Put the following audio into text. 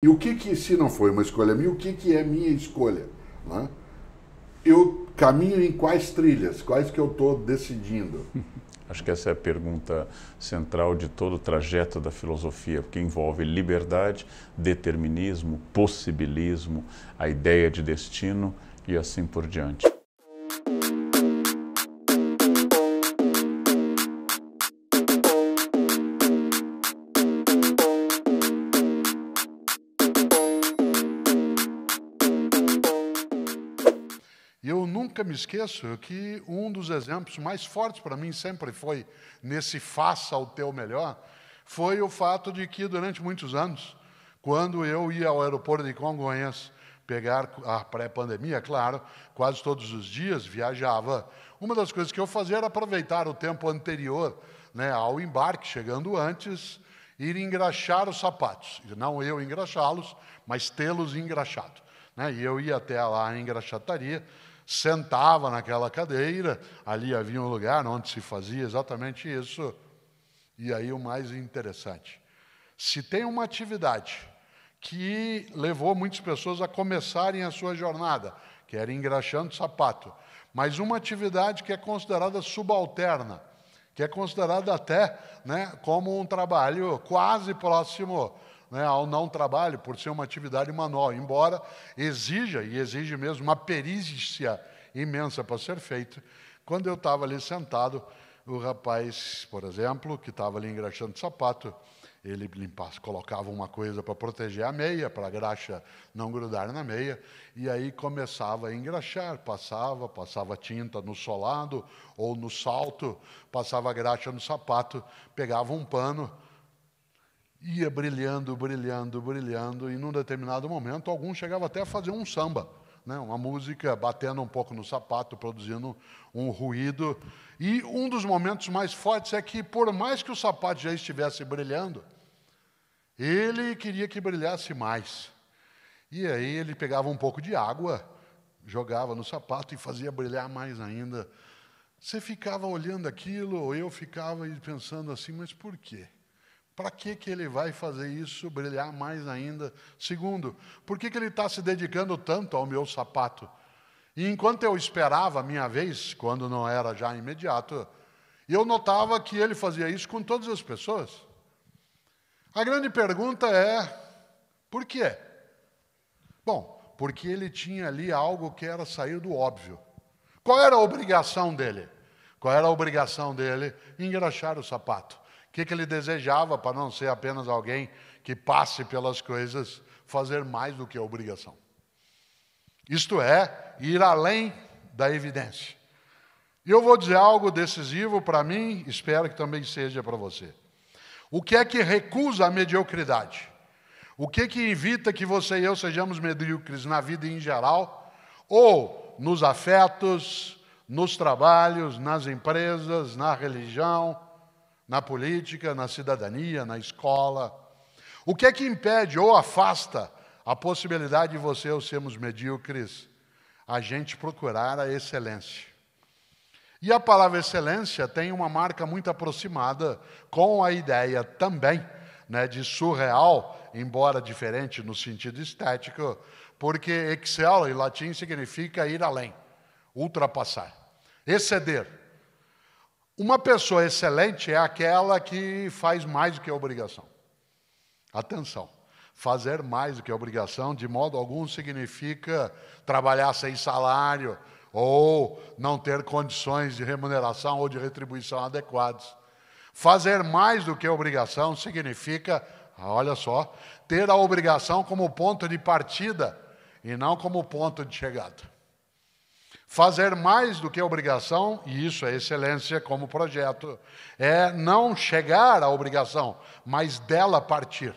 E o que que, se não foi uma escolha minha, o que que é minha escolha? Né? Eu caminho em quais trilhas? Quais que eu estou decidindo? Acho que essa é a pergunta central de todo o trajeto da filosofia, porque envolve liberdade, determinismo, possibilismo, a ideia de destino e assim por diante. nunca me esqueço que um dos exemplos mais fortes para mim sempre foi nesse faça o teu melhor, foi o fato de que durante muitos anos, quando eu ia ao aeroporto de Congonhas pegar a pré-pandemia, claro, quase todos os dias viajava. Uma das coisas que eu fazia era aproveitar o tempo anterior, né, ao embarque, chegando antes, ir engraxar os sapatos. Não eu engraxá-los, mas tê-los engraxado. Né? E eu ia até lá a engraxataria, sentava naquela cadeira, ali havia um lugar onde se fazia exatamente isso. E aí o mais interessante: se tem uma atividade que levou muitas pessoas a começarem a sua jornada, que era engraxando sapato, mas uma atividade que é considerada subalterna, que é considerada até né, como um trabalho quase próximo né, ao não trabalho, por ser uma atividade manual, embora exija, e exige mesmo, uma perícia imensa para ser feita. Quando eu estava ali sentado, o rapaz, por exemplo, que estava ali engraxando sapato, ele limpava, colocava uma coisa para proteger a meia, para a graxa não grudar na meia, e aí começava a engraxar, passava, passava tinta no solado ou no salto, passava graxa no sapato, pegava um pano, ia brilhando, brilhando, brilhando, e num determinado momento, algum chegava até a fazer um samba, né? uma música batendo um pouco no sapato, produzindo um ruído. E um dos momentos mais fortes é que, por mais que o sapato já estivesse brilhando, ele queria que brilhasse mais. E aí ele pegava um pouco de água, jogava no sapato e fazia brilhar mais ainda. Você ficava olhando aquilo, ou eu ficava pensando assim, mas por quê? Para que, que ele vai fazer isso brilhar mais ainda? Segundo, por que, que ele está se dedicando tanto ao meu sapato? E enquanto eu esperava a minha vez, quando não era já imediato, eu notava que ele fazia isso com todas as pessoas. A grande pergunta é: por quê? Bom, porque ele tinha ali algo que era sair do óbvio. Qual era a obrigação dele? Qual era a obrigação dele? Engraxar o sapato que, que ele desejava para não ser apenas alguém que passe pelas coisas, fazer mais do que a obrigação. Isto é, ir além da evidência. E eu vou dizer algo decisivo para mim, espero que também seja para você. O que é que recusa a mediocridade? O que é que evita que você e eu sejamos medíocres na vida em geral, ou nos afetos, nos trabalhos, nas empresas, na religião? na política, na cidadania, na escola. O que é que impede ou afasta a possibilidade de você ou sermos medíocres? A gente procurar a excelência. E a palavra excelência tem uma marca muito aproximada com a ideia também né, de surreal, embora diferente no sentido estético, porque excel em latim significa ir além, ultrapassar, exceder. Uma pessoa excelente é aquela que faz mais do que a obrigação. Atenção, fazer mais do que a obrigação, de modo algum, significa trabalhar sem salário ou não ter condições de remuneração ou de retribuição adequadas. Fazer mais do que a obrigação significa, olha só, ter a obrigação como ponto de partida e não como ponto de chegada. Fazer mais do que obrigação, e isso é excelência como projeto, é não chegar à obrigação, mas dela partir.